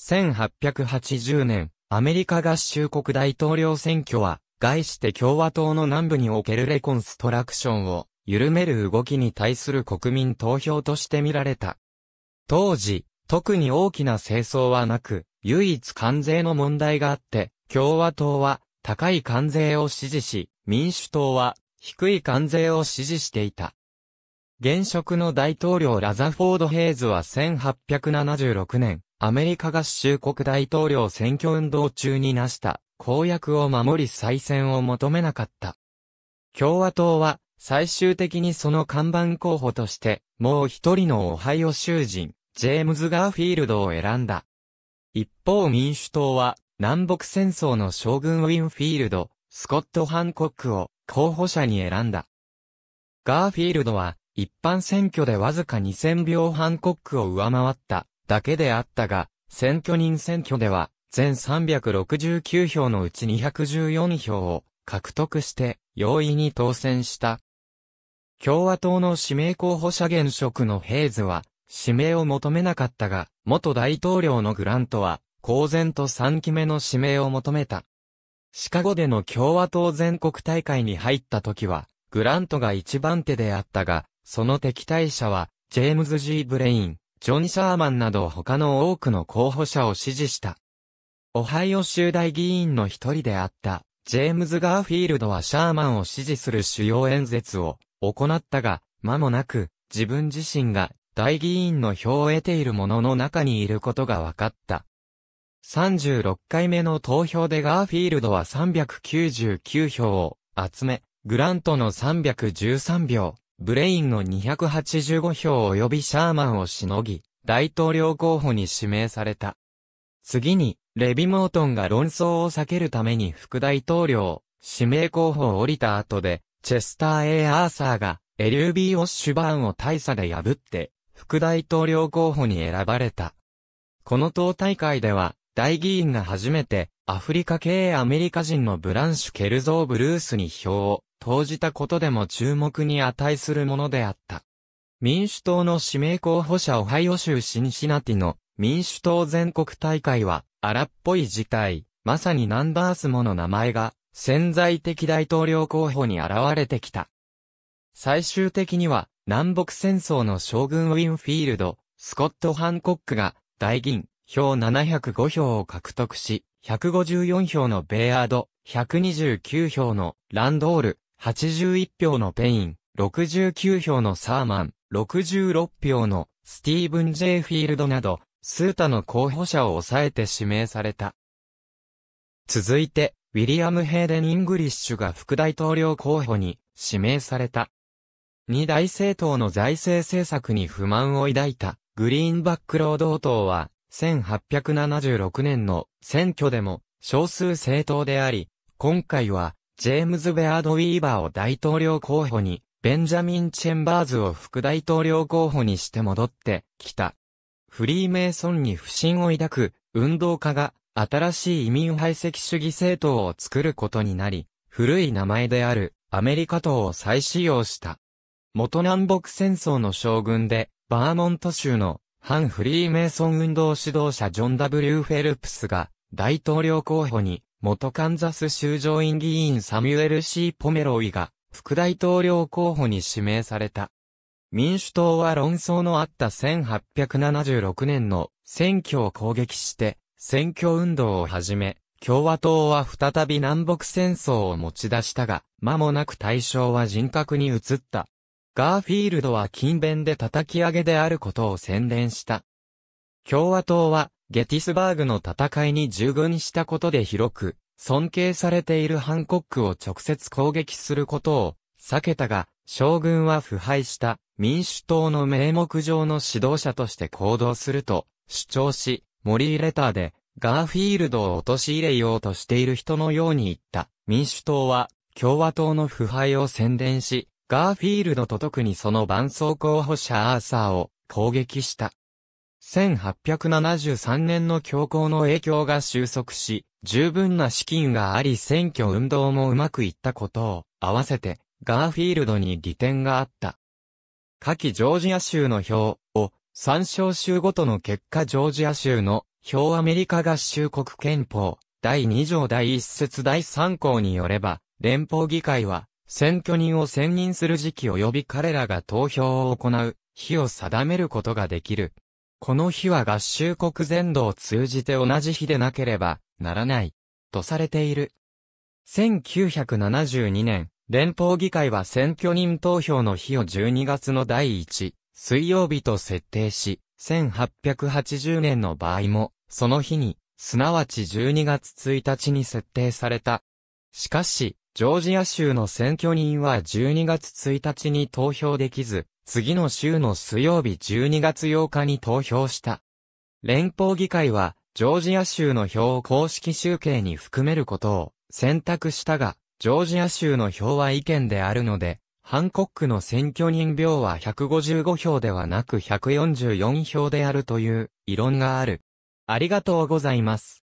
1880年、アメリカ合衆国大統領選挙は、外して共和党の南部におけるレコンストラクションを緩める動きに対する国民投票として見られた。当時、特に大きな清掃はなく、唯一関税の問題があって、共和党は高い関税を支持し、民主党は低い関税を支持していた。現職の大統領ラザフォード・ヘイズは1876年、アメリカ合衆国大統領選挙運動中に成した公約を守り再選を求めなかった。共和党は最終的にその看板候補として、もう一人のオハイオ州人、ジェームズ・ガーフィールドを選んだ。一方民主党は、南北戦争の将軍ウィンフィールド、スコット・ハンコックを候補者に選んだ。ガーフィールドは、一般選挙でわずか2000票ハンコックを上回っただけであったが、選挙人選挙では、全369票のうち214票を獲得して、容易に当選した。共和党の指名候補者現職のヘイズは、指名を求めなかったが、元大統領のグラントは、公然と3期目の指名を求めた。シカゴでの共和党全国大会に入った時は、グラントが一番手であったが、その敵対者は、ジェームズ・ G・ ブレイン、ジョン・シャーマンなど他の多くの候補者を支持した。オハイオ州大議員の一人であった、ジェームズ・ガーフィールドはシャーマンを支持する主要演説を行ったが、間もなく、自分自身が大議員の票を得ている者の中にいることが分かった。36回目の投票でガーフィールドは399票を集め、グラントの313票、ブレインの285票及びシャーマンをしのぎ、大統領候補に指名された。次に、レビ・モートンが論争を避けるために副大統領、指名候補を降りた後で、チェスター・ A・ アーサーが、エリュービー・オッシュバーンを大差で破って、副大統領候補に選ばれた。この党大会では、大議員が初めて、アフリカ系アメリカ人のブランシュ・ケルゾー・ブルースに票を投じたことでも注目に値するものであった。民主党の指名候補者オハイオ州シンシナティの民主党全国大会は荒っぽい事態、まさにナンバースモの名前が潜在的大統領候補に現れてきた。最終的には南北戦争の将軍ウィンフィールド、スコット・ハンコックが大銀、票705票を獲得し、154票のベイアード、129票のランドール、81票のペイン、69票のサーマン、66票のスティーブン・ジェイフィールドなど、数多の候補者を抑えて指名された。続いて、ウィリアム・ヘイデン・イングリッシュが副大統領候補に指名された。二大政党の財政政策に不満を抱いたグリーンバック労働党は1876年の選挙でも少数政党であり、今回はジェームズ・ベアード・ウィーバーを大統領候補に、ベンジャミン・チェンバーズを副大統領候補にして戻ってきた。フリーメイソンに不信を抱く運動家が新しい移民排斥主義政党を作ることになり、古い名前であるアメリカ党を再使用した。元南北戦争の将軍で、バーモント州の反フリーメイソン運動指導者ジョン・ W・ フェルプスが大統領候補に元カンザス州上院議員サミュエル・シー・ポメロイが、副大統領候補に指名された。民主党は論争のあった1876年の選挙を攻撃して、選挙運動を始め、共和党は再び南北戦争を持ち出したが、間もなく対象は人格に移った。ガーフィールドは勤勉で叩き上げであることを宣伝した。共和党はゲティスバーグの戦いに従軍したことで広く、尊敬されているハンコックを直接攻撃することを避けたが、将軍は腐敗した民主党の名目上の指導者として行動すると主張し、モリーレターでガーフィールドを陥れようとしている人のように言った。民主党は共和党の腐敗を宣伝し、ガーフィールドと特にその伴走候補者アーサーを攻撃した。1873年の強行の影響が収束し、十分な資金があり選挙運動もうまくいったことを、合わせて、ガーフィールドに利点があった。下記ジョージア州の票を、参照州ごとの結果ジョージア州の票アメリカ合衆国憲法、第2条第1節第3項によれば、連邦議会は、選挙人を選任する時期及び彼らが投票を行う、日を定めることができる。この日は合衆国全土を通じて同じ日でなければならない、とされている。1972年、連邦議会は選挙人投票の日を12月の第1、水曜日と設定し、1880年の場合も、その日に、すなわち12月1日に設定された。しかし、ジョージア州の選挙人は12月1日に投票できず、次の週の水曜日12月8日に投票した。連邦議会は、ジョージア州の票を公式集計に含めることを選択したが、ジョージア州の票は意見であるので、ハンコックの選挙人票は155票ではなく144票であるという異論がある。ありがとうございます。